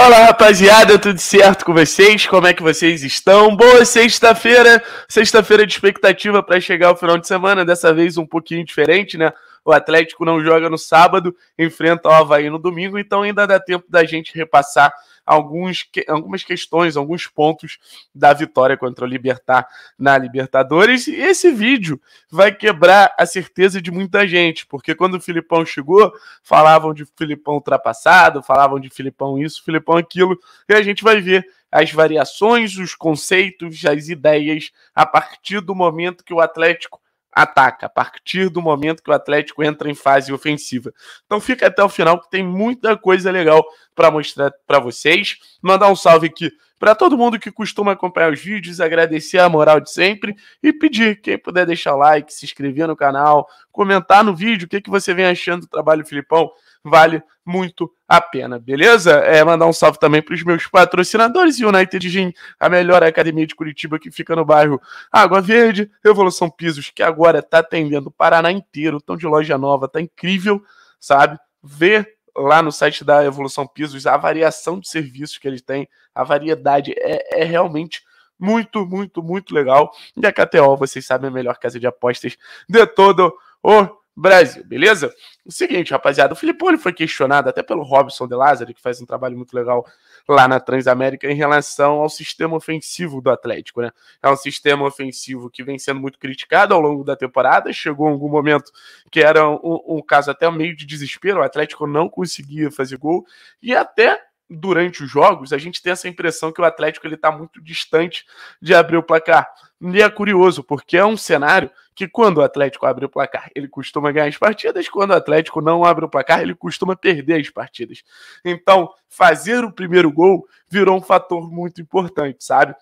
Fala rapaziada, tudo certo com vocês? Como é que vocês estão? Boa sexta-feira, sexta-feira de expectativa para chegar ao final de semana, dessa vez um pouquinho diferente, né? O Atlético não joga no sábado, enfrenta o Havaí no domingo, então ainda dá tempo da gente repassar alguns, algumas questões, alguns pontos da vitória contra o Libertar na Libertadores. E esse vídeo vai quebrar a certeza de muita gente, porque quando o Filipão chegou, falavam de Filipão ultrapassado, falavam de Filipão isso, Filipão aquilo, e a gente vai ver as variações, os conceitos, as ideias a partir do momento que o Atlético ataca a partir do momento que o Atlético entra em fase ofensiva. Então fica até o final que tem muita coisa legal para mostrar para vocês. Mandar um salve aqui para todo mundo que costuma acompanhar os vídeos, agradecer a moral de sempre e pedir quem puder deixar o like, se inscrever no canal, comentar no vídeo o que, que você vem achando do trabalho do Filipão vale muito a pena, beleza? É, mandar um salve também para os meus patrocinadores, United Gym, a melhor academia de Curitiba que fica no bairro Água Verde, Revolução Pisos, que agora está atendendo o Paraná inteiro, estão de loja nova, tá incrível, sabe? Vê lá no site da Evolução Pisos a variação de serviços que eles têm, a variedade é, é realmente muito, muito, muito legal. E a KTO, vocês sabem, é a melhor casa de apostas de todo o Brasil, beleza? O seguinte, rapaziada, o Filipão ele foi questionado até pelo Robson de Lázaro, que faz um trabalho muito legal lá na Transamérica, em relação ao sistema ofensivo do Atlético, né? É um sistema ofensivo que vem sendo muito criticado ao longo da temporada, chegou algum momento que era um, um caso até meio de desespero, o Atlético não conseguia fazer gol, e até durante os jogos, a gente tem essa impressão que o Atlético ele está muito distante de abrir o placar. E é curioso, porque é um cenário que quando o Atlético abre o placar, ele costuma ganhar as partidas, quando o Atlético não abre o placar, ele costuma perder as partidas. Então, fazer o primeiro gol virou um fator muito importante, sabe?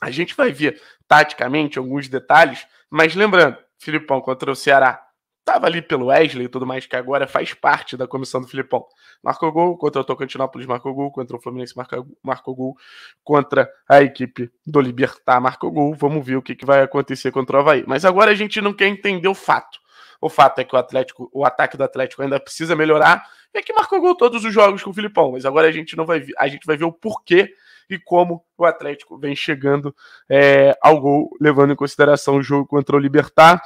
A gente vai ver taticamente alguns detalhes, mas lembrando, Filipão contra o Ceará estava ali pelo Wesley e tudo mais, que agora faz parte da comissão do Filipão. Marcou gol contra o Tocantinópolis, marcou gol contra o Fluminense, marcou, marcou gol contra a equipe do Libertar, marcou gol. Vamos ver o que, que vai acontecer contra o Havaí. Mas agora a gente não quer entender o fato. O fato é que o Atlético, o ataque do Atlético ainda precisa melhorar. É que marcou gol todos os jogos com o Filipão, mas agora a gente não vai a gente vai ver o porquê e como o Atlético vem chegando é, ao gol, levando em consideração o jogo contra o Libertar.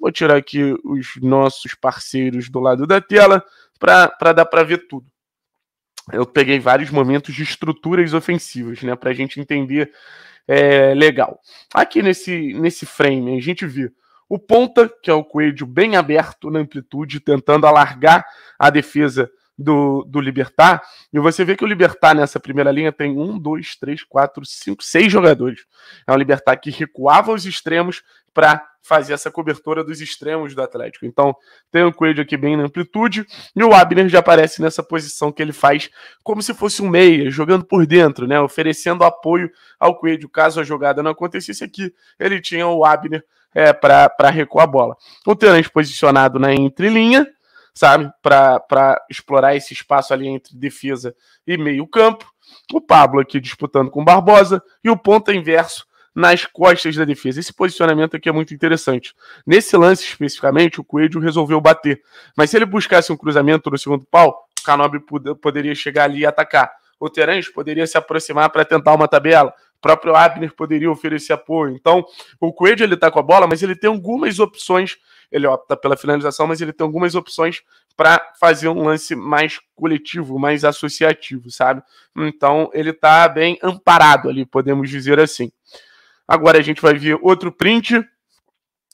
Vou tirar aqui os nossos parceiros do lado da tela para dar para ver tudo. Eu peguei vários momentos de estruturas ofensivas, né? Para a gente entender é, legal. Aqui nesse, nesse frame a gente vê o ponta, que é o coelho bem aberto na amplitude, tentando alargar a defesa do, do Libertar. E você vê que o Libertar nessa primeira linha tem um, dois, três, quatro, cinco, seis jogadores. É um Libertar que recuava os extremos para fazer essa cobertura dos extremos do Atlético. Então, tem o Coelho aqui bem na amplitude, e o Abner já aparece nessa posição que ele faz como se fosse um meia, jogando por dentro, né, oferecendo apoio ao Coelho. Caso a jogada não acontecesse aqui, ele tinha o Abner é, para recuar a bola. O Terence posicionado na entrelinha, sabe, para explorar esse espaço ali entre defesa e meio campo. O Pablo aqui disputando com o Barbosa e o ponta inverso nas costas da defesa. Esse posicionamento aqui é muito interessante. Nesse lance especificamente, o Coelho resolveu bater. Mas se ele buscasse um cruzamento no segundo pau, o Canobre poderia chegar ali e atacar. O Terence poderia se aproximar para tentar uma tabela. O próprio Abner poderia oferecer apoio. Então, o Coelho ele tá com a bola, mas ele tem algumas opções. Ele opta pela finalização, mas ele tem algumas opções para fazer um lance mais coletivo, mais associativo, sabe? Então, ele tá bem amparado ali, podemos dizer assim. Agora a gente vai ver outro print.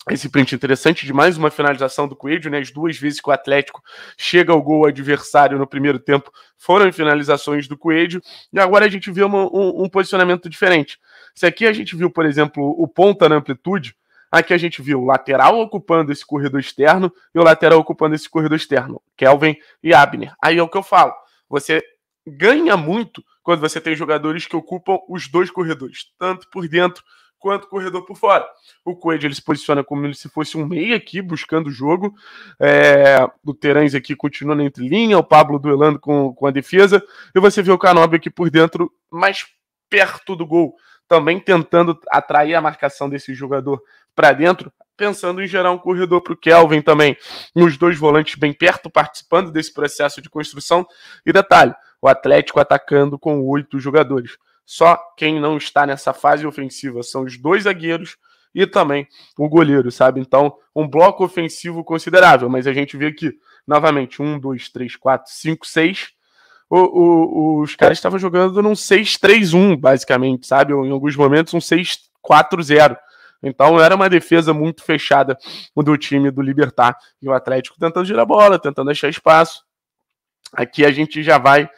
Esse print é interessante de mais uma finalização do Coelho, né? As duas vezes que o Atlético chega ao gol adversário no primeiro tempo foram finalizações do Coelho. E agora a gente vê uma, um, um, posicionamento diferente. Se aqui a gente viu, por exemplo, o ponta na amplitude, aqui a gente viu o lateral ocupando esse corredor externo e o lateral ocupando esse corredor externo, Kelvin e Abner. Aí é o que eu falo. Você ganha muito quando você tem jogadores que ocupam os dois corredores, tanto por dentro quanto corredor por fora. O Coelho ele se posiciona como se fosse um meia aqui, buscando o jogo. É, o Terãs aqui continuando entre linha, o Pablo duelando com, com a defesa. E você vê o Canobi aqui por dentro, mais perto do gol, também tentando atrair a marcação desse jogador para dentro, pensando em gerar um corredor para o Kelvin também. Nos dois volantes bem perto, participando desse processo de construção. E detalhe, o Atlético atacando com oito jogadores. Só quem não está nessa fase ofensiva são os dois zagueiros e também o goleiro, sabe? Então, um bloco ofensivo considerável, mas a gente vê aqui, novamente, um, dois, três, quatro, cinco, seis. O, o, os caras estavam jogando num 6-3-1, basicamente, sabe? Em alguns momentos, um 6-4-0. Então era uma defesa muito fechada do time do Libertar e o Atlético tentando girar a bola, tentando achar espaço. Aqui a gente já vai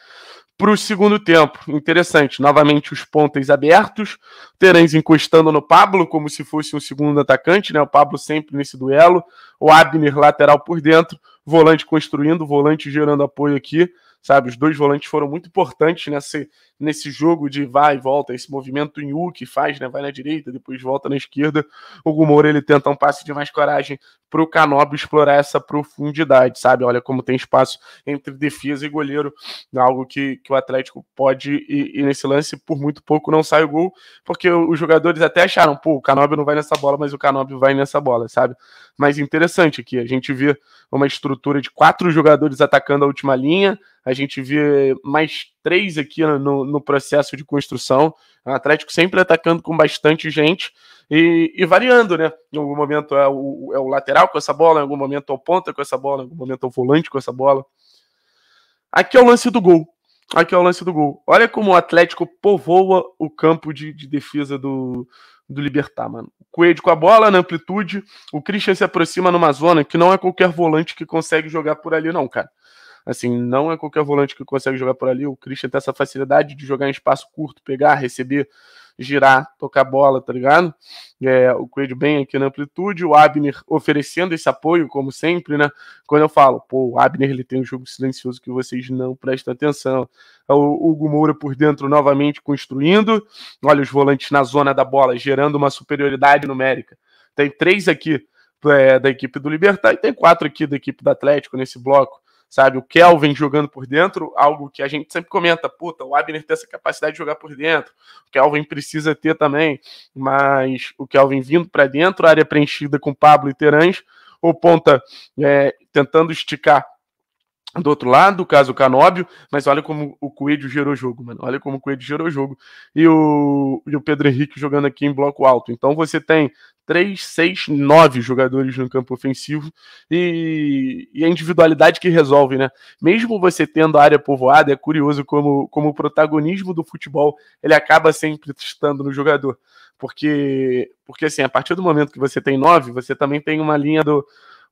para o segundo tempo. Interessante. Novamente os pontas abertos. Terens encostando no Pablo como se fosse um segundo atacante, né? O Pablo sempre nesse duelo. O Abner lateral por dentro. Volante construindo, volante gerando apoio aqui sabe? Os dois volantes foram muito importantes nesse, nesse jogo de vai e volta, esse movimento em U que faz, né? Vai na direita, depois volta na esquerda. O Gumoura, ele tenta um passe de mais coragem para o Canobio explorar essa profundidade, sabe? Olha como tem espaço entre defesa e goleiro, algo que, que o Atlético pode e, nesse lance por muito pouco não sai o gol, porque os jogadores até acharam, pô, o Canobio não vai nessa bola, mas o Canobio vai nessa bola, sabe? Mas interessante aqui, a gente vê uma estrutura de quatro jogadores atacando a última linha, a gente vê mais três aqui no, no processo de construção. O Atlético sempre atacando com bastante gente e, e variando, né? Em algum momento é o, é o lateral com essa bola, em algum momento é o ponta com essa bola, em algum momento é o volante com essa bola. Aqui é o lance do gol. Aqui é o lance do gol. Olha como o Atlético povoa o campo de, de defesa do, do Libertar, mano. O Coelho com a bola na amplitude, o Christian se aproxima numa zona que não é qualquer volante que consegue jogar por ali, não, cara. Assim, não é qualquer volante que consegue jogar por ali. O Christian tem essa facilidade de jogar em espaço curto, pegar, receber, girar, tocar bola, tá ligado? É, o Coelho bem aqui na amplitude, o Abner oferecendo esse apoio, como sempre, né? Quando eu falo, pô, o Abner ele tem um jogo silencioso que vocês não prestam atenção. É o Hugo Moura por dentro novamente construindo. Olha os volantes na zona da bola, gerando uma superioridade numérica. Tem três aqui é, da equipe do Libertar e tem quatro aqui da equipe do Atlético nesse bloco sabe? O Kelvin jogando por dentro, algo que a gente sempre comenta, puta, o Abner tem essa capacidade de jogar por dentro, o Kelvin precisa ter também, mas o Kelvin vindo para dentro, área preenchida com Pablo e Terãs, o Ponta é, tentando esticar do outro lado, o caso Canóbio, mas olha como o Coelho gerou jogo, mano. Olha como o Coelho gerou jogo. E o, e o Pedro Henrique jogando aqui em bloco alto. Então você tem 3, 6, 9 jogadores no campo ofensivo e, e, a individualidade que resolve, né? Mesmo você tendo a área povoada, é curioso como, como o protagonismo do futebol ele acaba sempre estando no jogador. Porque, porque assim, a partir do momento que você tem 9, você também tem uma linha do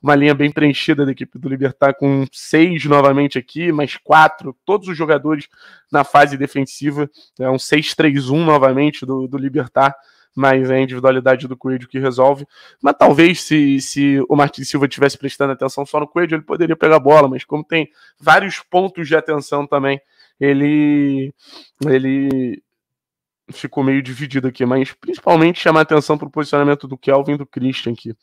uma linha bem preenchida da equipe do Libertar, com seis novamente aqui, mais quatro, todos os jogadores na fase defensiva. É um 6-3-1 novamente do, do Libertar, mas é a individualidade do Coelho que resolve. Mas talvez se, se o Martins Silva tivesse prestando atenção só no Coelho, ele poderia pegar a bola, mas como tem vários pontos de atenção também, ele. ele ficou meio dividido aqui, mas principalmente chamar atenção para o posicionamento do Kelvin e do Christian aqui.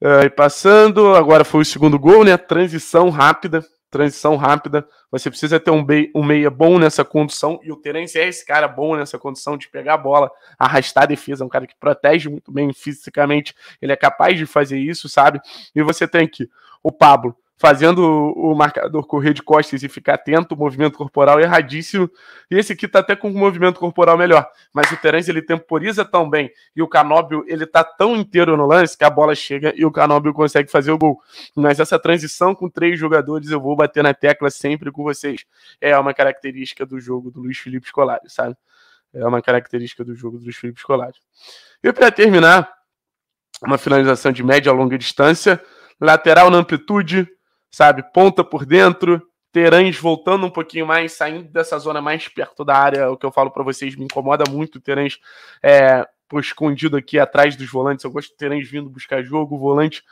Uh, e passando, agora foi o segundo gol, né? Transição rápida, transição rápida. Você precisa ter um, be um meia bom nessa condução, e o Terence é esse cara bom nessa condução de pegar a bola, arrastar a defesa, é um cara que protege muito bem fisicamente, ele é capaz de fazer isso, sabe? E você tem aqui o Pablo, fazendo o marcador correr de costas e ficar atento, o movimento corporal erradíssimo. E esse aqui tá até com um movimento corporal melhor, mas o Terence ele temporiza tão bem e o Canóbio ele tá tão inteiro no lance que a bola chega e o Canóbio consegue fazer o gol. Mas essa transição com três jogadores eu vou bater na tecla sempre com vocês. É uma característica do jogo do Luiz Felipe Scolari, sabe? É uma característica do jogo do Luiz Felipe Scolari. E para terminar, uma finalização de média a longa distância, lateral na amplitude, sabe? Ponta por dentro, Terãs voltando um pouquinho mais, saindo dessa zona mais perto da área, o que eu falo para vocês me incomoda muito, Terãs é, escondido aqui atrás dos volantes, eu gosto de Terãs vindo buscar jogo, volante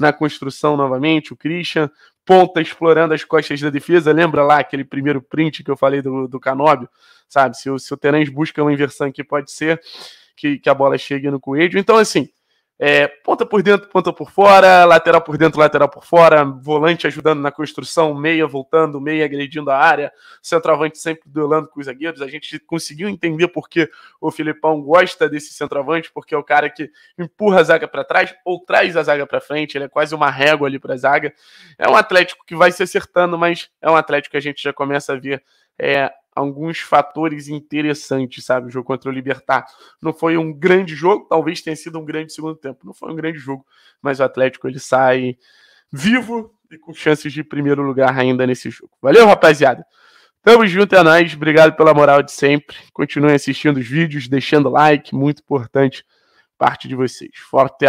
na construção novamente, o Christian, ponta explorando as costas da defesa, lembra lá aquele primeiro print que eu falei do, do Canóbio, sabe? Se, o, se o Terãs busca uma inversão que pode ser que, que a bola chegue no Coelho, então assim, é, ponta por dentro, ponta por fora, lateral por dentro, lateral por fora, volante ajudando na construção, meia voltando, meia agredindo a área, centroavante sempre duelando com os zagueiros. A gente conseguiu entender por que o Filipão gosta desse centroavante, porque é o cara que empurra a zaga para trás ou traz a zaga para frente, ele é quase uma régua ali para a zaga. É um Atlético que vai se acertando, mas é um Atlético que a gente já começa a ver é, alguns fatores interessantes, sabe? O jogo contra o Libertar não foi um grande jogo, talvez tenha sido um grande segundo tempo, não foi um grande jogo, mas o Atlético ele sai vivo e com chances de primeiro lugar ainda nesse jogo. Valeu, rapaziada! Tamo junto, é nóis. Obrigado pela moral de sempre. Continuem assistindo os vídeos, deixando like, muito importante parte de vocês. Forte